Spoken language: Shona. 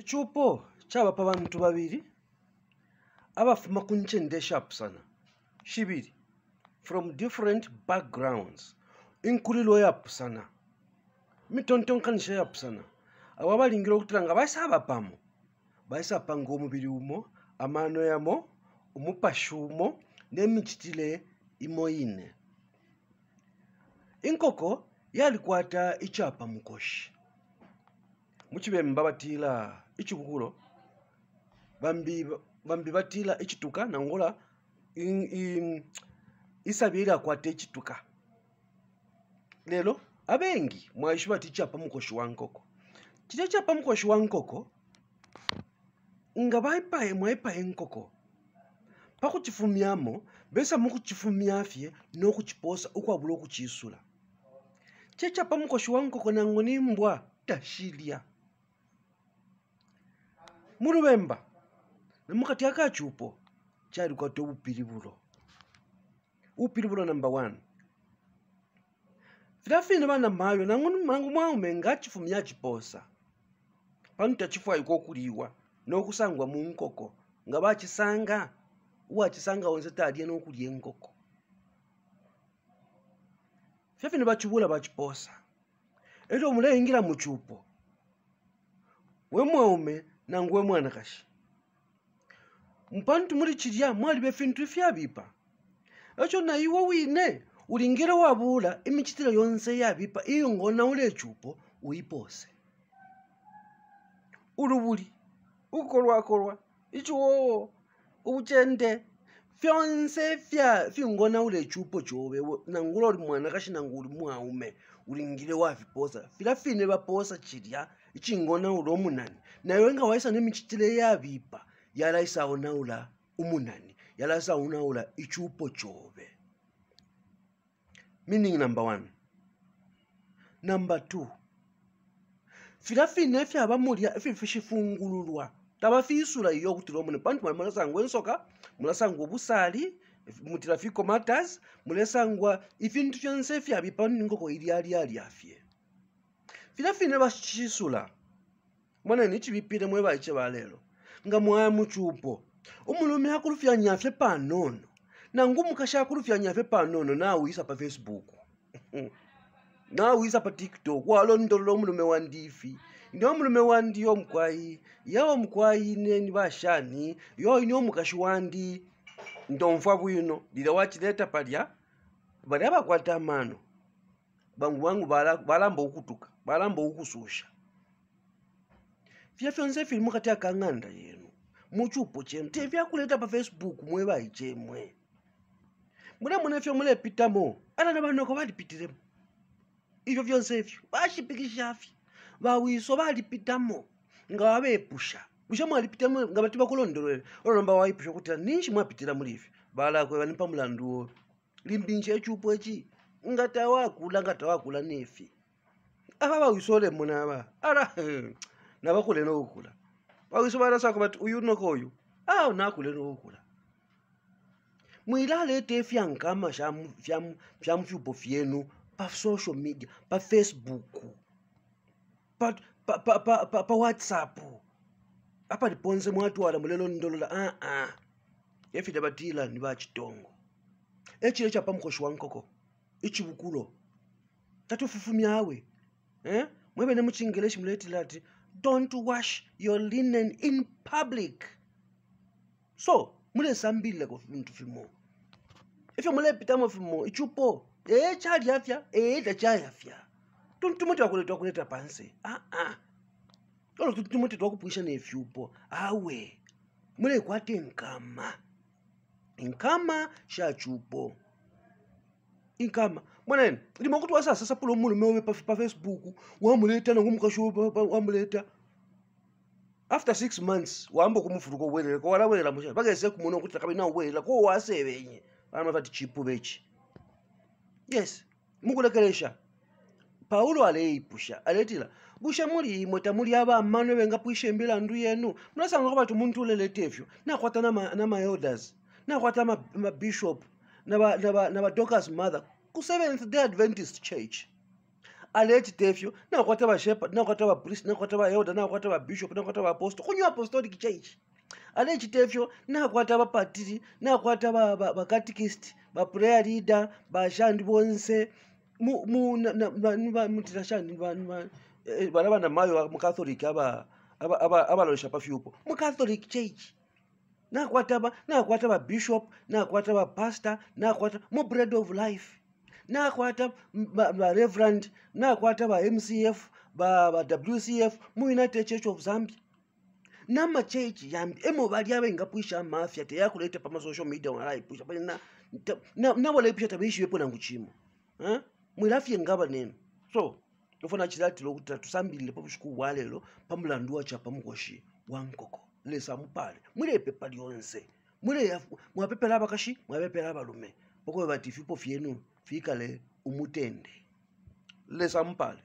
ekyupo kyabapa bantu babiri abafuma ku nkyenda eshapisana shibiri from different backgrounds inkulilo yapusana mitontonkanisha yapusana aba balingira okutira nga basabapamu basapanga omubiri umo amaano yamo omupashuumo imo imoyine inkoko yalikwata ichapa mukoshi mukibemba batila ichibuhuro bambi bambi batila ichituka nangola isabiri akwate ichituka lelo abengi mwaishu bati chapa mukoshi wa nkoko chite chapa mukoshi wa nkoko nga baipae mwaipae nkoko pakuchifumyamo besa mukuchifumyafye nokuchiposa ukwabula okuchiisula chechapa mukoshi wa nkoko nango nimbwa tashilya mulubemba namukati akaci upo cali kwati ubupilibulo upilibulo namba one vilafine vana mayo nangʼono mangu mwaume nga acifumi aciposa pano tacifwayi kokuliwa nokusangwa munkoko nga wacisanga uwacisanga onse talie nokulia enkoko fyafine vacibula vacipoosa eto mulengila mucupo we mwaume nanguwe mwana kashi mpantu muli chilya mwali befintu fyabipa echo na iwo wine ulingile wabula imichitira yonse yabipa iyo ngona ule chupo uyipose ulubuli ukolwakolwa ichiwowo ubuchende fyonse fya fingona ule chupo chobe nangulo uli mwana kashi nangu uli mwaume ulingile wavipoza fila fine vaposa chilya ichingonawula omunani naye wenga waisana emichitile yabipa yala isawonawula umunani yala isawonawula ichupo chobe meaning number one number two fila fine fyabamulya fifishifungululwa taba fiisula iyo okutila omune pantu mwali mulasangwa ensoka mulasangwa obusali mutila fikomatas mulesangwa ifintu fyonse fyabi panu ningoko ilyalyalya fina fine va xisula bona ni tivipile moye va hi civalelo nga moya mucupo u mulumi ya kulufiya nyafe panono na ngumuka xa kulufiya nyafe panono na wisa pa facebook na wisa pa tiktok walo ntolola mulume wa ndifi ndiwo mulume wa ndi yo mukwayi yawo mukwayi neni vaxani yo iniwo mukaxi wa ndi ndomfa vino lila wa cileta palya valiya vakwata mano vanhu vangu varambawo kutuka varambawo kuzosha vyafyonze vhiri mukati akang'anira yenu muchupo chenu tevyakuleta pafacebook mwe vaichemwe mune mune fyo mune pitamo anana vanoka varipitiremo ivyo vyonze vyo vachipikishafi vawiso varipitamo ngavave pusha kusha mwaripitamo ngavati vakulondorere vanoramba waipusha kutira ninshi mwapitira murivi varakwe vane pamulanduwo rimbinji yechupo chii ngati awakula ngati awakula nefe ava vawisole muna ava ala na vakule nokula vawiso vana swaku vati uyu nokoyu awu nakule nokula mwilale te fyankama fya mvyubo fyenu pa social media pa facebook pa, pa, pa, pa, pa, pa whatsapp apa liponze mwatwala wala mulelo ndolola aa uh -uh. yefita vatila ni vachitongo echile cha pamkoshi wa nkoko ichivukulo tatofufumyawe e eh? mwevene muchingelexi muletile ati don't wash your linen in public so mulesambilile kofintu fimo ifyo mulepitamo fimo ichupo ee eh, chaliafya ee eh, ta chayafya tuntumuti wakuletwa kuleta panse aa ah, ah. olo tuntumuti twakupukisha nefyupo awe mulekwati nkama nkama shachupo inkama mwanene lima kuti wasasa sapulo mmulume ume pa, pa facebook wamuleta nakumukashopa wamuleta after six months wamba kumufutuka ubwerera ko walabwerera musha kumuona kuti takabe nawo ubwerera ko wasebenye anamavati chipu bechi yes mukulekeresha paulo aleipusha aletira busha muli imwe tamuli aba amano bengapwisha embilandu yenu munasanga ko batu muntu uleletevyo nakwata namaelders nakwata mabishop ma navadocas mother ku-seventh day adventist church alegi tefyo nakwata vashepherd nakwata vapriest nakwata vaelder nakwata vabishop nakwata vaapostol kunyu apostolic church alegi tefyo nakwata vapatiri nakwata vakatikist vapureya leader vashandi vonse vana eh, vanamayo mucatholic avaloshapa fyupo mucatholic church nakwata ba nakwata ba bishop nakwata ba pastor nakwata mo bread of life nakwata ba, ba reverend nakwata ba mcf ba, ba wcf mu united church of zambia namachechi yambi emubali abaingapwisha mafya teyakuleta pama social media wanalaipwisha nawalaipisha tabaishiwepo na nguchimo mwilafye ngaba neno so ofana chilatilo kuti tusambirirepo wale lo pamulandu wacha pamukwashi wankoko lesa mupale mulepepa lyonse mwapepela abakashi mwapepela lume pokoyo bati fipo fyenu fikale umutende lesa mupale